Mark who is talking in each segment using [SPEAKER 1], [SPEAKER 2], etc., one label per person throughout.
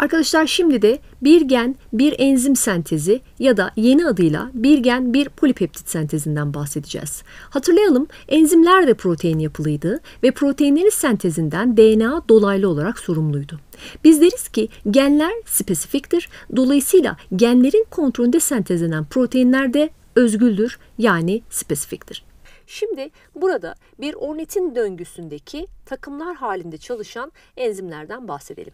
[SPEAKER 1] Arkadaşlar şimdi de bir gen bir enzim sentezi ya da yeni adıyla bir gen bir polipeptit sentezinden bahsedeceğiz. Hatırlayalım enzimler de protein yapılıydı ve proteinlerin sentezinden DNA dolaylı olarak sorumluydu. Biz deriz ki genler spesifiktir. Dolayısıyla genlerin kontrolünde sentezlenen proteinler de özgüldür yani spesifiktir. Şimdi burada bir ornitin döngüsündeki takımlar halinde çalışan enzimlerden bahsedelim.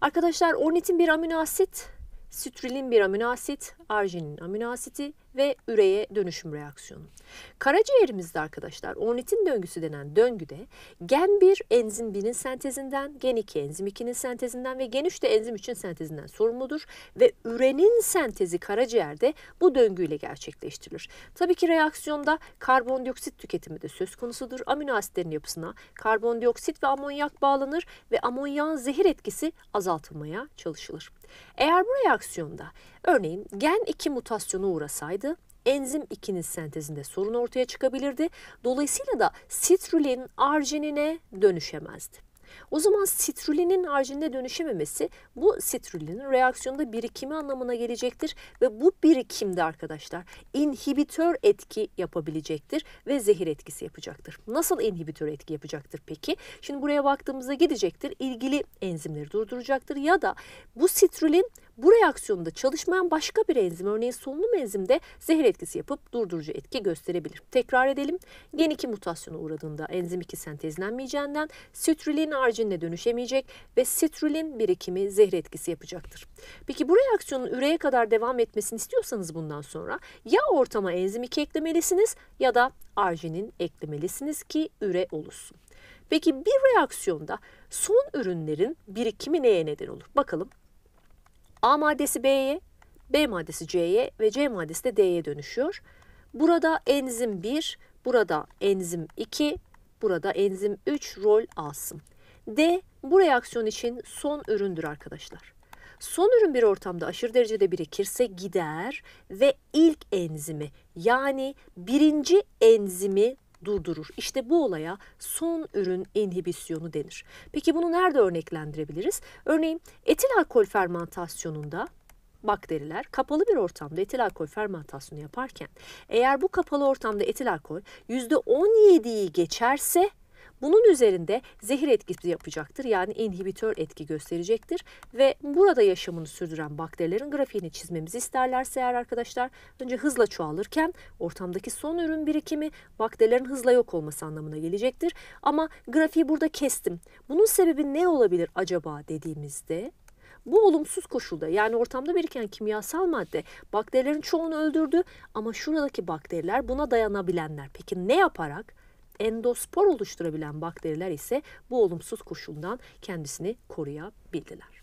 [SPEAKER 1] Arkadaşlar ornitin bir amino asit, sitrilin bir amino asit, arginin amino asiti, ve üreye dönüşüm reaksiyonu. Karaciğerimizde arkadaşlar ornitin döngüsü denen döngüde gen 1 enzim 1'in sentezinden, gen 2 enzim 2'nin sentezinden ve gen 3 de enzim 3'ün sentezinden sorumludur ve ürenin sentezi karaciğerde bu döngüyle gerçekleştirilir. Tabii ki reaksiyonda karbondioksit tüketimi de söz konusudur. Amino asitlerin yapısına karbondioksit ve amonyak bağlanır ve amonyağın zehir etkisi azaltılmaya çalışılır. Eğer bu reaksiyonda örneğin gen 2 mutasyonu uğrasaydı enzim 2'nin sentezinde sorun ortaya çıkabilirdi. Dolayısıyla da sitrulin arginine dönüşemezdi. O zaman sitrulinin arginine dönüşememesi bu sitrulinin reaksiyonda birikimi anlamına gelecektir ve bu birikimde arkadaşlar inhibitör etki yapabilecektir ve zehir etkisi yapacaktır. Nasıl inhibitör etki yapacaktır peki? Şimdi buraya baktığımızda gidecektir ilgili enzimleri durduracaktır ya da bu sitrulin bu reaksiyonda çalışmayan başka bir enzim örneğin solunum enzimde zehir etkisi yapıp durdurucu etki gösterebilir. Tekrar edelim. Gen 2 mutasyona uğradığında enzim 2 sentezlenmeyeceğinden sitrulin arginine dönüşemeyecek ve sitrulin birikimi zehir etkisi yapacaktır. Peki bu reaksiyonun üreye kadar devam etmesini istiyorsanız bundan sonra ya ortama enzim 2 eklemelisiniz ya da arginin eklemelisiniz ki üre oluşsun. Peki bir reaksiyonda son ürünlerin birikimi neye neden olur? Bakalım A maddesi B'ye, B maddesi C'ye ve C maddesi de D'ye dönüşüyor. Burada enzim 1, burada enzim 2, burada enzim 3 rol alsın. D bu reaksiyon için son üründür arkadaşlar. Son ürün bir ortamda aşırı derecede birikirse gider ve ilk enzimi yani birinci enzimi durdurur. İşte bu olaya son ürün inhibisyonu denir. Peki bunu nerede örneklendirebiliriz? Örneğin etil alkol fermentasyonunda bakteriler kapalı bir ortamda etil alkol fermentasyonu yaparken eğer bu kapalı ortamda etil alkol %17'yi geçerse bunun üzerinde zehir etkisi yapacaktır. Yani inhibitör etki gösterecektir ve burada yaşamını sürdüren bakterilerin grafiğini çizmemizi isterlerse eğer arkadaşlar önce hızla çoğalırken ortamdaki son ürün birikimi bakterilerin hızla yok olması anlamına gelecektir. Ama grafiği burada kestim. Bunun sebebi ne olabilir acaba dediğimizde bu olumsuz koşulda yani ortamda biriken kimyasal madde bakterilerin çoğunu öldürdü ama şuradaki bakteriler buna dayanabilenler. Peki ne yaparak endospor oluşturabilen bakteriler ise bu olumsuz koşuldan kendisini koruyabildiler.